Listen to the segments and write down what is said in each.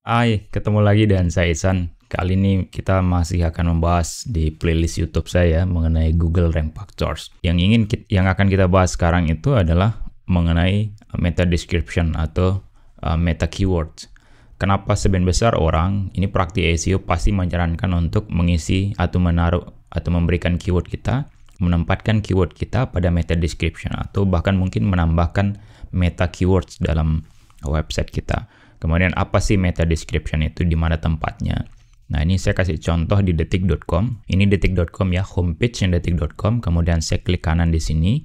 Hai, ketemu lagi dengan saya Isan. Kali ini kita masih akan membahas di playlist YouTube saya mengenai Google Rank Factors. Yang ingin yang akan kita bahas sekarang itu adalah mengenai uh, meta description atau uh, meta keywords. Kenapa sebagian besar orang ini praktik SEO pasti menyarankan untuk mengisi atau menaruh atau memberikan keyword kita, menempatkan keyword kita pada meta description atau bahkan mungkin menambahkan meta keywords dalam website kita. Kemudian apa sih meta description itu, di mana tempatnya. Nah ini saya kasih contoh di detik.com. Ini detik.com ya, homepage yang detik.com. Kemudian saya klik kanan di sini.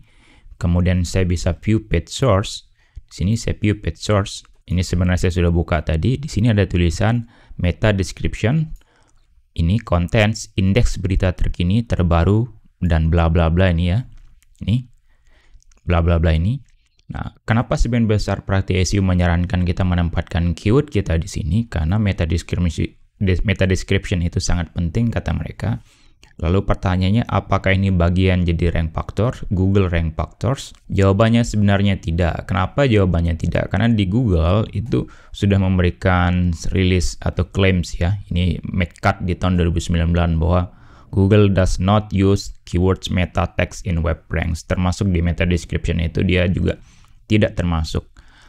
Kemudian saya bisa view page source. Di sini saya view page source. Ini sebenarnya saya sudah buka tadi. Di sini ada tulisan meta description. Ini contents, indeks berita terkini, terbaru, dan bla bla bla ini ya. Ini bla bla bla ini. Nah, kenapa sebagian besar praktisi SEO menyarankan kita menempatkan keyword kita di sini? Karena meta description, meta description itu sangat penting kata mereka. Lalu pertanyaannya apakah ini bagian jadi rank factor, Google rank factors? Jawabannya sebenarnya tidak. Kenapa jawabannya tidak? Karena di Google itu sudah memberikan rilis atau claims ya. Ini make cut di tahun 2019 bahwa Google does not use keywords meta text in web ranks. Termasuk di meta description itu dia juga tidak termasuk.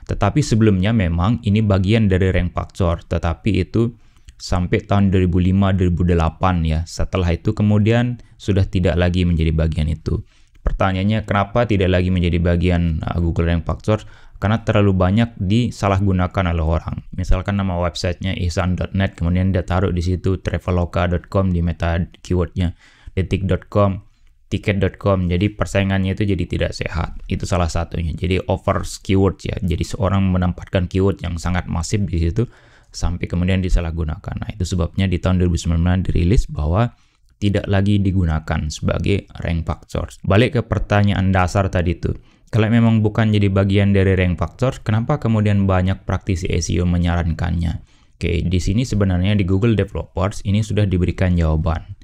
Tetapi sebelumnya memang ini bagian dari rank factor, tetapi itu sampai tahun 2005-2008 ya. Setelah itu kemudian sudah tidak lagi menjadi bagian itu. Pertanyaannya kenapa tidak lagi menjadi bagian uh, Google Rank Factor? Karena terlalu banyak disalahgunakan oleh orang. Misalkan nama websitenya ihsan.net, kemudian dia taruh di situ traveloka.com di meta keywordnya, detik.com, tiket.com jadi persaingannya itu jadi tidak sehat itu salah satunya jadi over keyword ya jadi seorang menempatkan keyword yang sangat masif di situ sampai kemudian disalahgunakan nah itu sebabnya di tahun 2019 dirilis bahwa tidak lagi digunakan sebagai rank factors balik ke pertanyaan dasar tadi tuh kalau memang bukan jadi bagian dari rank factors kenapa kemudian banyak praktisi SEO menyarankannya Oke, di sini sebenarnya di Google Developers ini sudah diberikan jawaban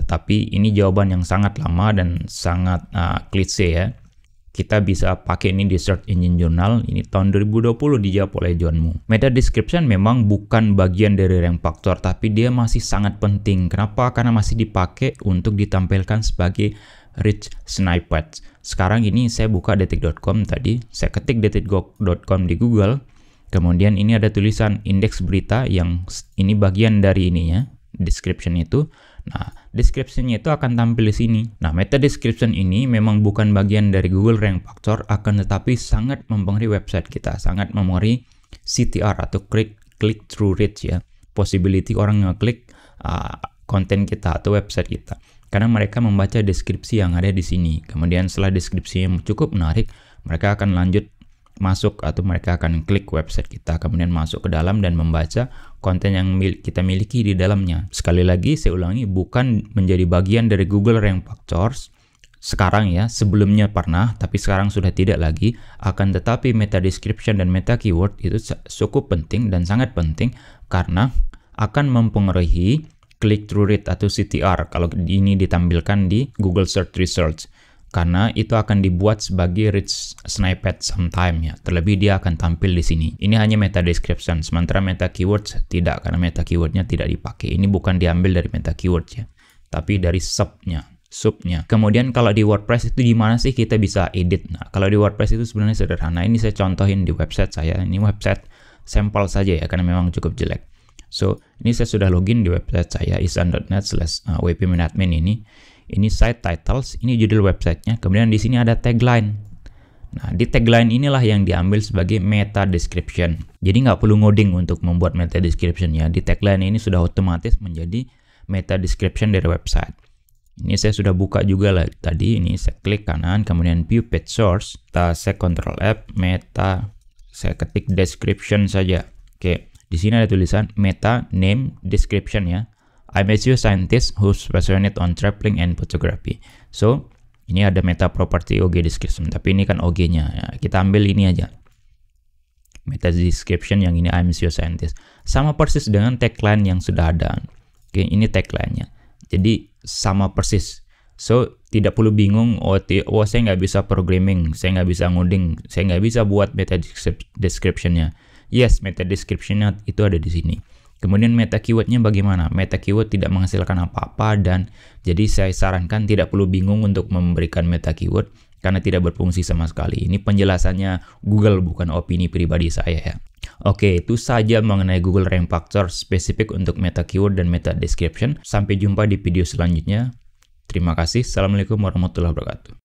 tetapi ini jawaban yang sangat lama dan sangat uh, klise ya. Kita bisa pakai ini di Search Engine Journal, ini tahun 2020 dijawab oleh John Mu. Meta description memang bukan bagian dari rank factor, tapi dia masih sangat penting. Kenapa? Karena masih dipakai untuk ditampilkan sebagai rich snippets. Sekarang ini saya buka detik.com tadi, saya ketik detik.com di Google, kemudian ini ada tulisan indeks berita yang ini bagian dari ininya, description itu. Nah, description-nya itu akan tampil di sini. Nah, meta description ini memang bukan bagian dari Google Rank Factor, akan tetapi sangat mempengaruhi website kita, sangat memori CTR atau click click through rate ya, possibility orang ngeklik uh, konten kita atau website kita. Karena mereka membaca deskripsi yang ada di sini. Kemudian setelah deskripsi yang cukup menarik, mereka akan lanjut masuk atau mereka akan klik website kita kemudian masuk ke dalam dan membaca konten yang mil kita miliki di dalamnya. Sekali lagi saya ulangi bukan menjadi bagian dari Google Rank Factors sekarang ya, sebelumnya pernah, tapi sekarang sudah tidak lagi. Akan tetapi meta description dan meta keyword itu cukup penting dan sangat penting karena akan mempengaruhi click through rate atau CTR kalau ini ditampilkan di Google Search Results karena itu akan dibuat sebagai rich snippet sometime ya. Terlebih dia akan tampil di sini. Ini hanya meta description, sementara meta keywords tidak karena meta keywordnya tidak dipakai. Ini bukan diambil dari meta keywords ya, tapi dari subnya subnya. Kemudian kalau di WordPress itu gimana sih kita bisa edit? Nah, kalau di WordPress itu sebenarnya sederhana. Ini saya contohin di website saya. Ini website sampel saja ya karena memang cukup jelek. So, ini saya sudah login di website saya isan.net slash uh, wp admin ini ini site titles, ini judul websitenya, kemudian di sini ada tagline. Nah, di tagline inilah yang diambil sebagai meta description. Jadi nggak perlu ngoding untuk membuat meta description ya. Di tagline ini sudah otomatis menjadi meta description dari website. Ini saya sudah buka juga lah tadi. Ini saya klik kanan, kemudian view page source. Kita saya control F, meta, saya ketik description saja. Oke, di sini ada tulisan meta name description ya. I'm a scientist who's passionate on traveling and photography. So, ini ada meta property OG description, tapi ini kan OG-nya. Ya, kita ambil ini aja. Meta description yang ini I'm a scientist. Sama persis dengan tagline yang sudah ada. Oke, ini tagline-nya. Jadi, sama persis. So, tidak perlu bingung, oh, oh saya nggak bisa programming, saya nggak bisa ngoding, saya nggak bisa buat meta description-nya. Yes, meta description-nya itu ada di sini. Kemudian meta keywordnya bagaimana? Meta keyword tidak menghasilkan apa-apa dan jadi saya sarankan tidak perlu bingung untuk memberikan meta keyword karena tidak berfungsi sama sekali. Ini penjelasannya Google bukan opini pribadi saya ya. Oke, itu saja mengenai Google Rank Factor spesifik untuk meta keyword dan meta description. Sampai jumpa di video selanjutnya. Terima kasih. Assalamualaikum warahmatullahi wabarakatuh.